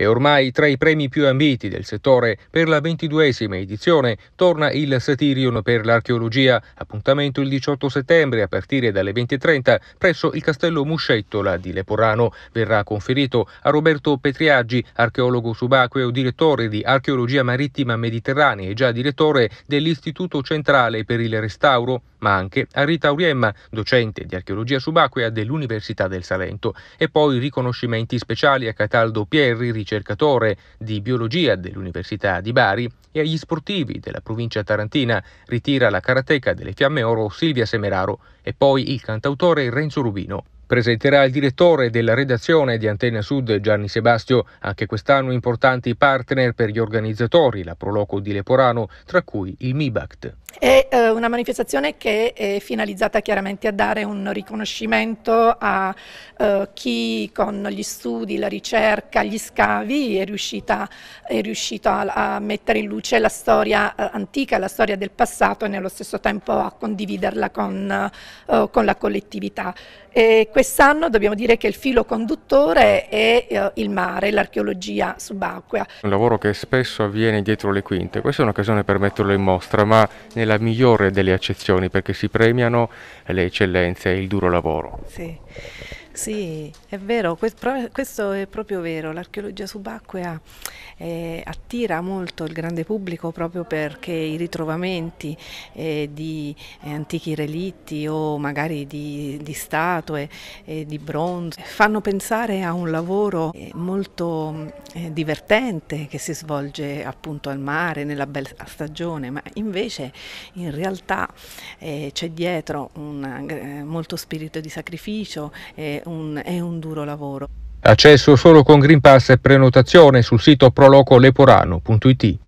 E ormai tra i premi più ambiti del settore, per la ventiduesima edizione torna il Satirion per l'archeologia, appuntamento il 18 settembre a partire dalle 20.30 presso il castello Muscettola di Leporano. Verrà conferito a Roberto Petriaggi, archeologo subacqueo, direttore di archeologia marittima mediterranea e già direttore dell'Istituto Centrale per il Restauro ma anche a Rita Uriemma, docente di archeologia subacquea dell'Università del Salento, e poi riconoscimenti speciali a Cataldo Pierri, ricercatore di biologia dell'Università di Bari, e agli sportivi della provincia tarantina, ritira la karateca delle Fiamme Oro Silvia Semeraro e poi il cantautore Renzo Rubino. Presenterà il direttore della redazione di Antenne Sud, Gianni Sebastio, anche quest'anno importanti partner per gli organizzatori, la Proloco di Leporano, tra cui il MIBACT. È eh, una manifestazione che è finalizzata chiaramente a dare un riconoscimento a eh, chi con gli studi, la ricerca, gli scavi è, riuscita, è riuscito a, a, mettere in luce la storia eh, antica, la storia del passato e nello stesso tempo a condividerla con, eh, con la collettività. E Quest'anno dobbiamo dire che il filo conduttore è eh, il mare, l'archeologia subacquea. Un lavoro che spesso avviene dietro le quinte, questa è un'occasione per metterlo in mostra, ma nella migliore delle accezioni perché si premiano le eccellenze e il duro lavoro. Sì. Sì, è vero, questo è proprio vero, l'archeologia subacquea eh, attira molto il grande pubblico proprio perché i ritrovamenti eh, di eh, antichi relitti o magari di, di statue, eh, di bronzo, fanno pensare a un lavoro eh, molto eh, divertente che si svolge appunto al mare, nella bella stagione, ma invece in realtà c'è dietro un molto spirito di sacrificio, un, è un duro lavoro. Accesso solo con Green Pass e prenotazione sul sito prolocoleporano.it.